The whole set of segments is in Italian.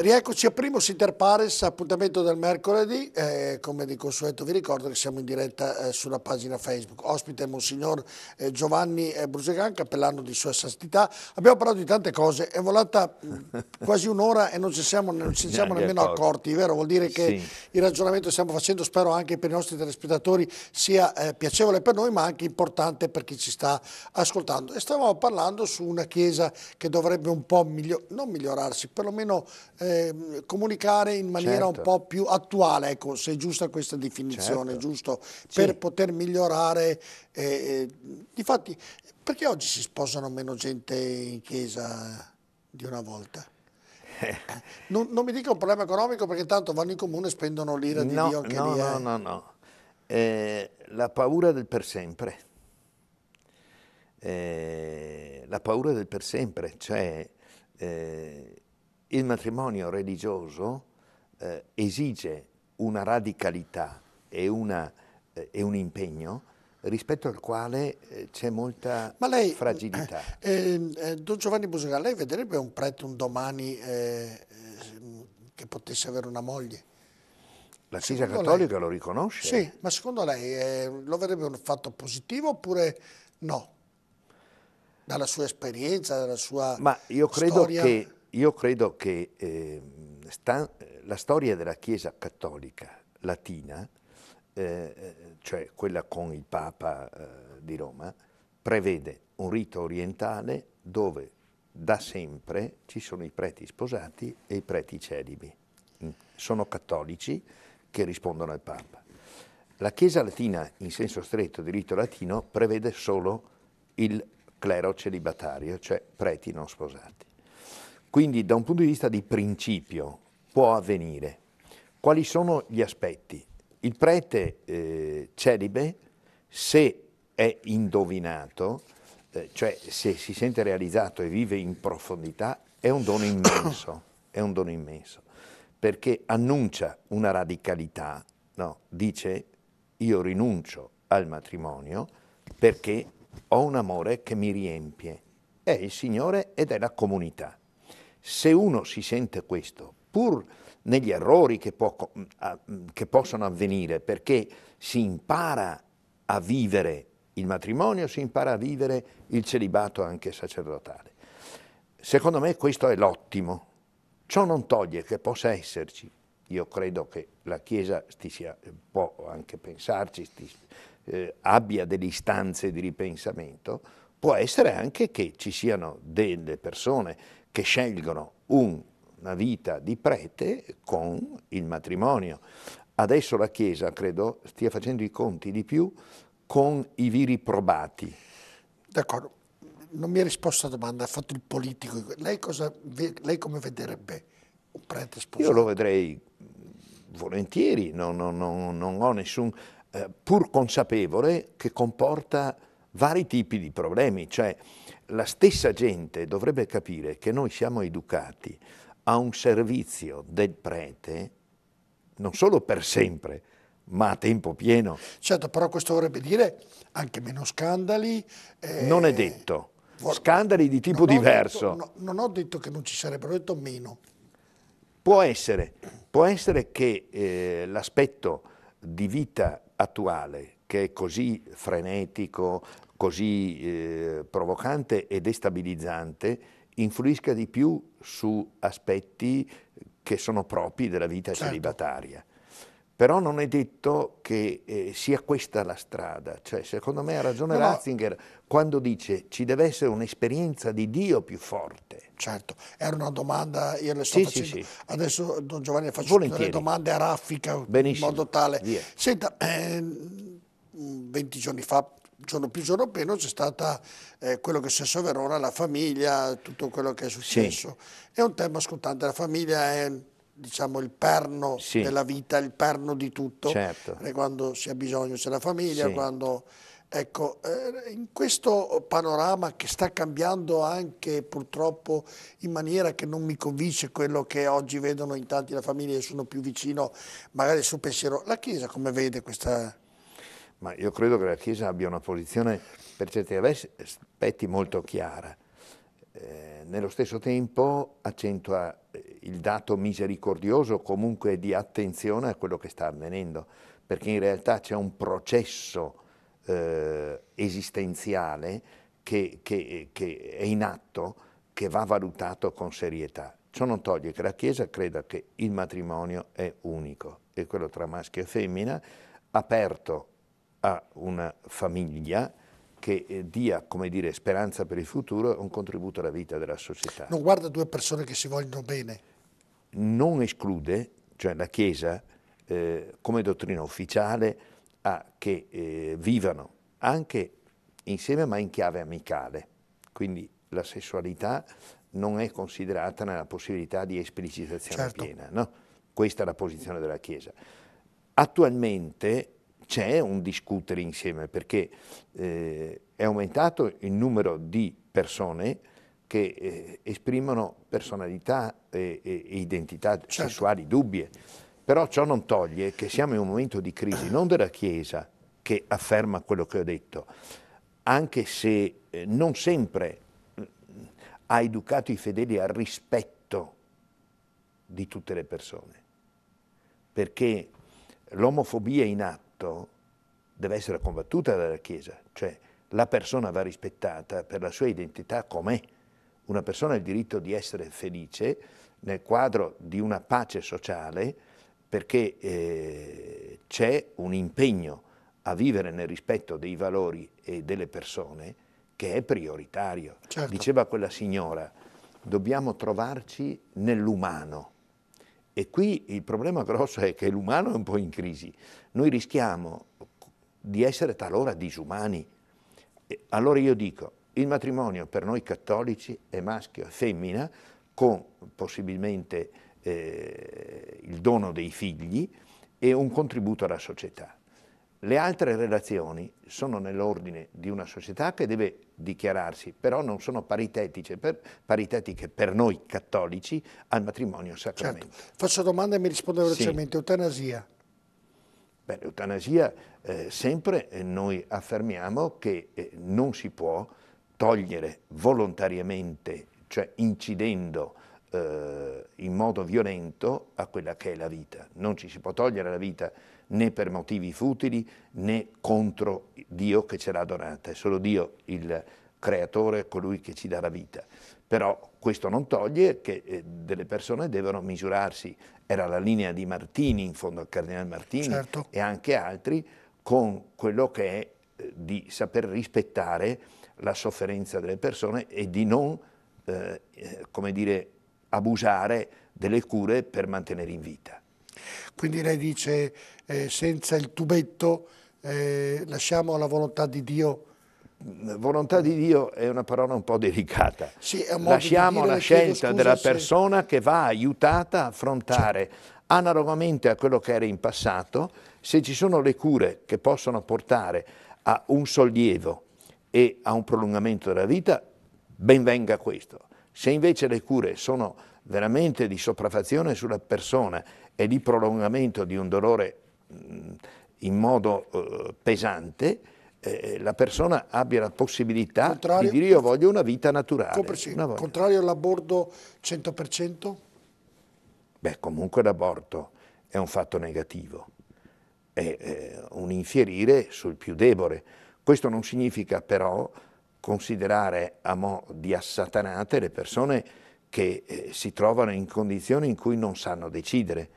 Rieccoci a primo Primus Pares, appuntamento del mercoledì, eh, come di consueto vi ricordo che siamo in diretta eh, sulla pagina Facebook. Ospite Monsignor eh, Giovanni eh, Brusegan, cappellano di Sua Santità. Abbiamo parlato di tante cose, è volata mm, quasi un'ora e non ci siamo, non ci siamo nemmeno accorti, vero? Vuol dire che sì. il ragionamento che stiamo facendo, spero anche per i nostri telespettatori, sia eh, piacevole per noi ma anche importante per chi ci sta ascoltando. E stavamo parlando su una chiesa che dovrebbe un po' miglior non migliorarsi, perlomeno... Eh, Ehm, comunicare in maniera certo. un po' più attuale, ecco, se è giusta questa definizione, certo. giusto? Per sì. poter migliorare. Eh, eh, difatti, perché oggi si sposano meno gente in chiesa di una volta? Eh. Non, non, mi dica un problema economico perché tanto vanno in comune e spendono l'ira no, di Dio anche no, lì. No, eh. no, no. Eh, la paura del per sempre. Eh, la paura del per sempre, cioè eh, il matrimonio religioso eh, esige una radicalità e, una, eh, e, un impegno rispetto al quale eh, c'è molta lei, fragilità. Eh, ehm, eh, don Giovanni Busaga, lei vedrebbe un prete un domani eh, che potesse avere una moglie? La Chiesa Cattolica lei, lo riconosce? Sì, ma secondo lei lo verrebbe un fatto positivo oppure no? Dalla sua esperienza, dalla sua Ma io credo storia? che io credo che eh, sta, la storia della Chiesa cattolica latina, eh, eh, cioè quella con il Papa eh, di Roma, prevede un rito orientale dove da sempre ci sono i preti sposati e i preti celibi. Mm, sono cattolici che rispondono al Papa. La Chiesa latina, in senso stretto di rito latino, prevede solo il clero celibatario, cioè preti non sposati. Quindi da un punto di vista di principio può avvenire. Quali sono gli aspetti? Il prete eh, celibe, se è indovinato, eh, cioè se si sente realizzato e vive in profondità, è un dono immenso, è un dono immenso, perché annuncia una radicalità, no? dice io rinuncio al matrimonio perché ho un amore che mi riempie, è il Signore ed è la comunità. Se uno si sente questo, pur negli errori che, può, mm, mm, che possono avvenire, perché si impara a vivere il matrimonio, si impara a vivere il celibato anche sacerdotale. Secondo me questo è l'ottimo. Ciò non toglie che possa esserci, io credo che la Chiesa sia, eh, può anche pensarci, sti, eh, abbia delle istanze di ripensamento, può essere anche che ci siano delle persone che scelgono un, una vita di prete con il matrimonio. Adesso la Chiesa, credo, stia facendo i conti di più con i viri probati. D'accordo, non mi ha risposto alla domanda, ha fatto il politico. Lei, cosa, lei come vedrebbe un prete sposato? Io lo vedrei volentieri, non, non, non, non ho nessun... Eh, pur consapevole che comporta vari tipi di problemi, cioè la stessa gente dovrebbe capire che noi siamo educati a un servizio del prete non solo per sempre, ma a tempo pieno. Certo, però questo vorrebbe dire anche meno scandali. Eh, non è detto. Scandali di tipo non diverso. Detto, no, non ho detto che non ci sarebbero, ho detto meno. Può essere, può essere che eh, l'aspetto di vita attuale, che è così frenetico, così eh, provocante e destabilizzante influisca di più su aspetti che sono propri della vita certo. celibataria. Però non è detto che eh, sia questa la strada, cioè secondo me ha ragione no, Ratzinger quando dice ci deve essere un'esperienza di Dio più forte. Certo, era una domanda, io le sto sì, facendo, sì, sì. adesso Don Giovanni faccio Volentieri. delle domande a raffica Benissimo. in modo tale. Via. Senta, eh, 20 giorni fa giorno più giorno meno c'è stata eh, quello che è successo a Verona, la famiglia, tutto quello che è successo. Sì. È un tema scottante, la famiglia è diciamo, il perno sì. della vita, il perno di tutto. Certo. Eh, quando si ha bisogno c'è la famiglia, sì. quando... Ecco, eh, in questo panorama che sta cambiando anche purtroppo in maniera che non mi convince quello che oggi vedono in tanti la famiglia e sono più vicino magari al suo pensiero, la Chiesa come vede questa, ma io credo che la Chiesa abbia una posizione per certi aspetti molto chiara. Eh, nello stesso tempo accentua eh, il dato misericordioso comunque di attenzione a quello che sta avvenendo, perché in realtà c'è un processo eh, esistenziale che, che, che è in atto, che va valutato con serietà. Ciò non toglie che la Chiesa creda che il matrimonio è unico, è quello tra maschio e femmina, aperto a una famiglia che eh, dia come dire, speranza per il futuro e un contributo alla vita della società. Non guarda due persone che si vogliono bene. Non esclude, cioè la Chiesa eh, come dottrina ufficiale a che eh, vivano anche insieme ma in chiave amicale, quindi la sessualità non è considerata nella possibilità di esplicitazione certo. piena, no? questa è la posizione della Chiesa. Attualmente c'è un discutere insieme perché eh, è aumentato il numero di persone che eh, esprimono personalità e, e identità certo. sessuali dubbie. Però ciò non toglie che siamo in un momento di crisi, non della Chiesa che afferma quello che ho detto, anche se eh, non sempre mm, ha educato i fedeli al rispetto di tutte le persone, perché l'omofobia in atto fatto deve essere combattuta dalla Chiesa, cioè la persona va rispettata per la sua identità com'è. Una persona ha il diritto di essere felice nel quadro di una pace sociale perché eh, c'è un impegno a vivere nel rispetto dei valori e delle persone che è prioritario. Certo. Diceva quella signora, dobbiamo trovarci nell'umano e qui il problema grosso è che l'umano è un po' in crisi. Noi rischiamo di essere talora disumani. Allora io dico, il matrimonio per noi cattolici è maschio e femmina, con possibilmente eh, il dono dei figli e un contributo alla società. Le altre relazioni sono nell'ordine di una società che deve dichiararsi, però non sono paritetiche per, paritetiche per noi cattolici al matrimonio sacramento. Certo. Faccio domanda e mi risponde velocemente. Sì. Eutanasia. Beh, l'eutanasia eh, sempre eh, noi affermiamo che eh, non si può togliere volontariamente, cioè incidendo eh, in modo violento a quella che è la vita. Non ci si può togliere la vita né per motivi futili né contro Dio che ce l'ha donata, è solo Dio il creatore, colui che ci dà la vita. Però questo non toglie che eh, delle persone devono misurarsi, era la linea di Martini, in fondo al cardinale Martini certo. e anche altri, con quello che è eh, di saper rispettare la sofferenza delle persone e di non, eh, eh come dire, abusare delle cure per mantenere in vita. Quindi lei dice eh, senza il tubetto eh, lasciamo la volontà di Dio. Mm, volontà di Dio è una parola un po' delicata. Sì, lasciamo di la scelta della se... persona che va aiutata a affrontare cioè. analogamente a quello che era in passato, se ci sono le cure che possono portare a un sollievo e a un prolungamento della vita, ben venga questo se invece le cure sono veramente di sopraffazione sulla persona e di prolungamento di un dolore mm, in modo eh, pesante, eh, la persona abbia la possibilità contrario, di dire io voglio una vita naturale. Una contrario all'aborto 100%? Beh, comunque l'aborto è un fatto negativo, è, è eh, un infierire sul più debole. Questo non significa però considerare a mo' di assatanate le persone che eh, si trovano in condizioni in cui non sanno decidere.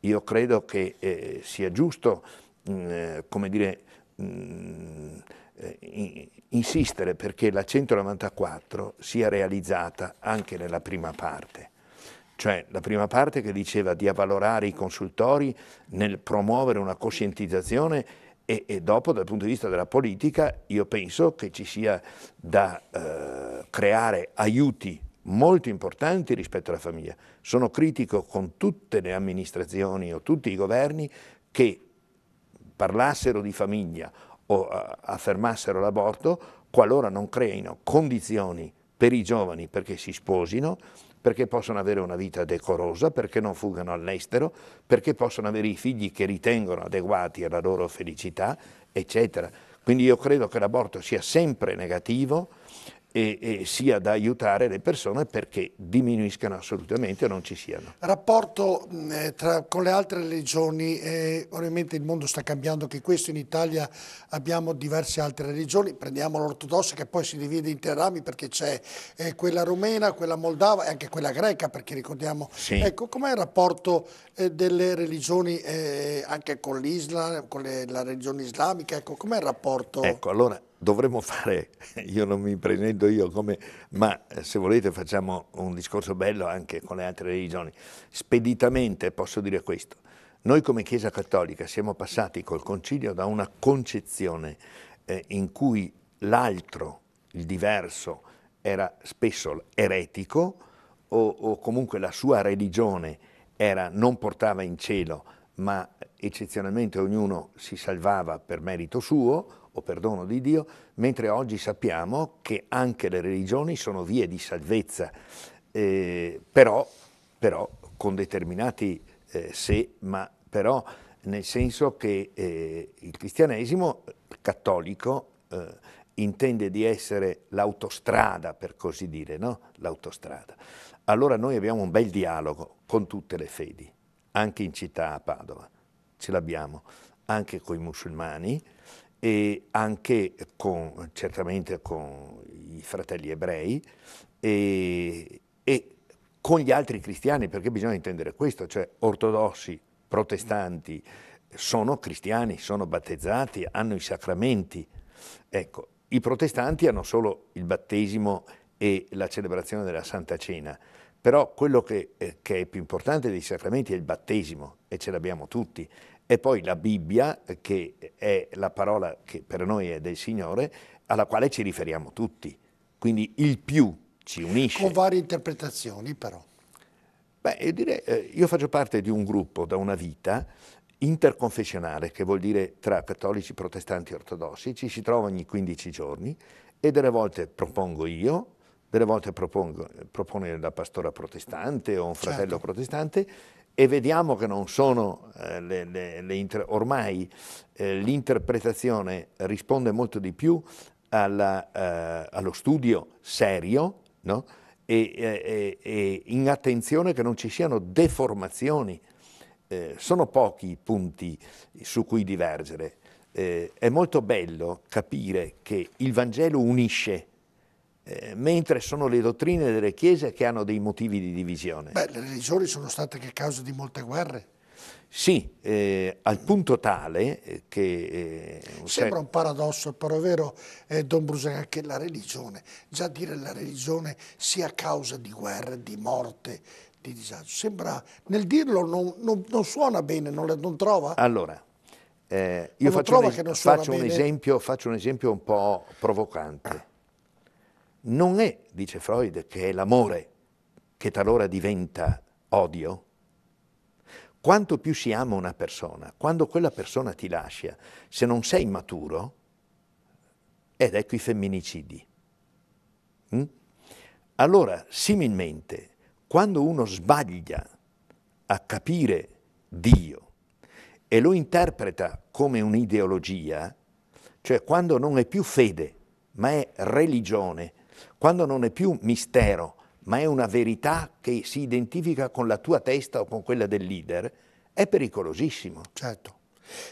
Io credo che eh, sia giusto, mh, mm, eh, come dire, mh, mm, eh, insistere perché la 194 sia realizzata anche nella prima parte, cioè la prima parte che diceva di avvalorare i consultori nel promuovere una coscientizzazione e, e, dopo dal punto di vista della politica io penso che ci sia da eh, creare aiuti molto importanti rispetto alla famiglia. Sono critico con tutte le amministrazioni o tutti i governi che parlassero di famiglia o a, eh, affermassero l'aborto qualora non creino condizioni per i giovani perché si sposino, perché possono avere una vita decorosa, perché non fuggano all'estero, perché possono avere i figli che ritengono adeguati alla loro felicità, eccetera. Quindi io credo che l'aborto sia sempre negativo, e, e, sia da aiutare le persone perché diminuiscano assolutamente o non ci siano. Rapporto mm, eh, tra, con le altre religioni, eh, ovviamente il mondo sta cambiando anche questo, in Italia abbiamo diverse altre religioni, prendiamo l'ortodossa che poi si divide in tre rami perché c'è eh, quella rumena, quella moldava e anche quella greca perché ricordiamo. Sì. Ecco, com'è il rapporto eh, delle religioni eh, anche con l'Islam, con le, la religione islamica, ecco, com'è il rapporto? Ecco, allora dovremmo fare, io non mi presento io come, ma se volete facciamo un discorso bello anche con le altre religioni. Speditamente posso dire questo, noi come Chiesa Cattolica siamo passati col Concilio da una concezione eh, in cui l'altro, il diverso, era spesso eretico o, o comunque la sua religione era, non portava in cielo ma eccezionalmente ognuno si salvava per merito suo o per dono di Dio, mentre oggi sappiamo che anche le religioni sono vie di salvezza, eh, però, però, con determinati eh, se, ma però nel senso che eh, il cristianesimo cattolico eh, intende di essere l'autostrada, per così dire, no? l'autostrada. Allora noi abbiamo un bel dialogo con tutte le fedi, anche in città a Padova ce l'abbiamo anche con i musulmani e anche con, certamente con i fratelli ebrei e, e con gli altri cristiani, perché bisogna intendere questo, cioè ortodossi, protestanti, sono cristiani, sono battezzati, hanno i sacramenti. Ecco, i protestanti hanno solo il battesimo e la celebrazione della Santa Cena. Però quello che, eh, che è più importante dei sacramenti è il battesimo, e ce l'abbiamo tutti, e poi la Bibbia, che è la parola che per noi è del Signore, alla quale ci riferiamo tutti. Quindi il più ci unisce. Con varie interpretazioni però. Beh, io, direi, eh, io faccio parte di un gruppo da una vita interconfessionale, che vuol dire tra cattolici, protestanti e ortodossi, ci si trova ogni 15 giorni e delle volte propongo io delle volte propongo, propone la pastora protestante o un certo. fratello certo. protestante e vediamo che non sono eh, le, le, le inter, ormai eh, l'interpretazione risponde molto di più alla, eh, allo studio serio no? e, e, e, in attenzione che non ci siano deformazioni. Eh, sono pochi i punti su cui divergere. Eh, è molto bello capire che il Vangelo unisce eh, mentre sono le dottrine delle chiese che hanno dei motivi di divisione. Beh, le religioni sono state che causa di molte guerre. Sì, eh, al punto tale eh, che... Eh, Sembra un paradosso, però è vero, eh, Don Brusaga, che la religione, già dire la religione sia causa di guerre, di morte, di disagio, sembra, nel dirlo non, non, non suona bene, non, non trova? Allora, eh, io faccio un, faccio, un esempio, faccio un, esempio, un po' provocante non è, dice Freud, che è l'amore che talora diventa odio. Quanto più si ama una persona, quando quella persona ti lascia, se non sei maturo, ed ecco i femminicidi. Mm? Allora, similmente, quando uno sbaglia a capire Dio e lo interpreta come un'ideologia, cioè quando non è più fede, ma è religione, quando non è più mistero, ma è una verità che si identifica con la tua testa o con quella del leader, è pericolosissimo. Certo.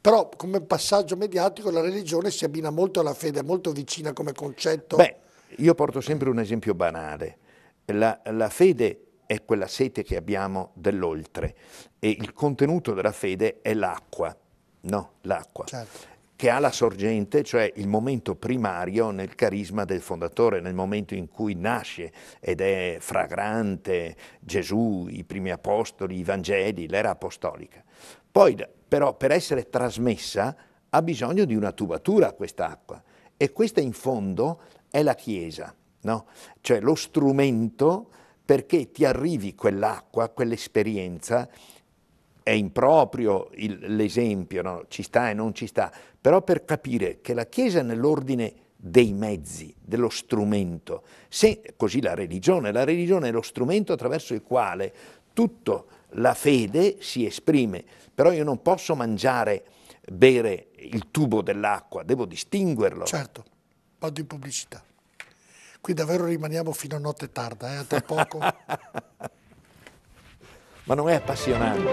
Però come passaggio mediatico la religione si abbina molto alla fede, è molto vicina come concetto. Beh, io porto sempre un esempio banale. La, la fede è quella sete che abbiamo dell'oltre e il contenuto della fede è l'acqua. No, l'acqua. Certo che ha la sorgente, cioè il momento primario nel carisma del fondatore, nel momento in cui nasce ed è fragrante Gesù, i primi apostoli, i Vangeli, l'era apostolica. Poi però per essere trasmessa ha bisogno di una tubatura quest'acqua e questa in fondo è la Chiesa, no? cioè lo strumento perché ti arrivi quell'acqua, quell'esperienza è improprio il, l'esempio, no? ci sta e non ci sta, però per capire che la Chiesa nell'ordine dei mezzi, dello strumento, se così la religione, la religione è lo strumento attraverso il quale tutta la fede si esprime, però io non posso mangiare, bere il tubo dell'acqua, devo distinguerlo. Certo, vado in pubblicità. Qui davvero rimaniamo fino a notte tarda, eh? a tra poco. pero no es apasionante.